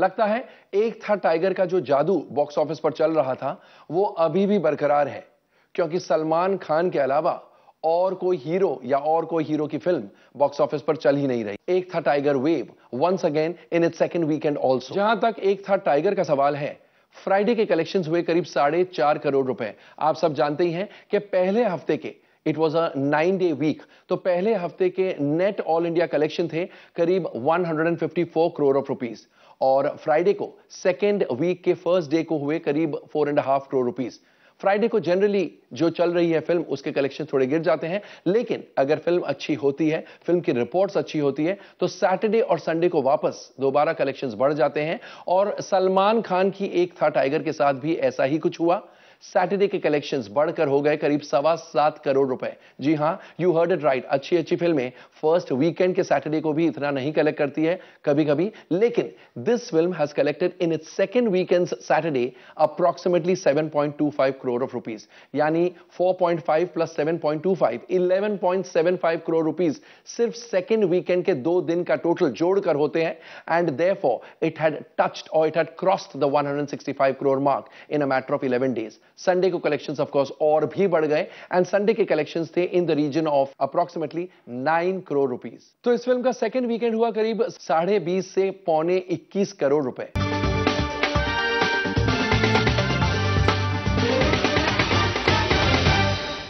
लगता है एक था टाइगर का जो जादू बॉक्स ऑफिस पर चल रहा था वो अभी भी बरकरार है क्योंकि सलमान खान के अलावा और कोई हीरो या और कोई हीरो की फिल्म बॉक्स ऑफिस पर चल ही नहीं रही Ek Tha Tiger wave once again in it second weekend also जहां तक एक था टाइगर का सवाल है फ्राइडे के कलेक्शंस हुए करीब साढ़े चार करोड़ रुपए आप सब जानते ही हैं कि पहले हफ्ते के it was a nine day week तो पहले हफ्ते के नेट ऑल इंडिया कलेक्शन थे करीब 154 करोड़ ऑफ रुपीज और फ्राइडे को सेकेंड वीक के फर्स्ट डे को हुए करीब four and half crore rupees Friday को जनरली जो चल रही है फिल्म उसके कलेक्शन थोड़े गिर जाते हैं लेकिन अगर फिल्म अच्छी होती है फिल्म की रिपोर्ट्स अच्छी होती है तो सैटरडे और संडे को वापस दोबारा कलेक्शंस बढ़ जाते हैं और सलमान खान की एक था टाइगर के साथ भी ऐसा ही कुछ हुआ सैटरडे के कलेक्शंस बढ़कर हो गए करीब सवा सात करोड़ रुपए जी हाँ यू हर्ड इट राइट अच्छी अच्छी फिल्में फर्स्ट वीकेंड के सैटरडे को भी इतना नहीं कलेक्ट करती है कभी कभी लेकिन this film has collected in its second weekend Saturday to five crore of rupees यानी 4.5 प्लस 7.25 11.75 करोड़ रुपीज सिर्फ सेकेंड वीकेंड के दो दिन का टोटल जोड़कर होते हैं and for it had touched और it had crossed the 165 crore mark in a matter of 11 days Sunday को कलेक्शन ऑफकोर्स और भी बढ़ गए एंड संडे के कलेक्शन थे in the reason of approximately nine crore rupees तो इस फिल्म का सेकेंड वीकेंड हुआ करीब साढ़े बीस से पौने इक्कीस करोड़ रुपए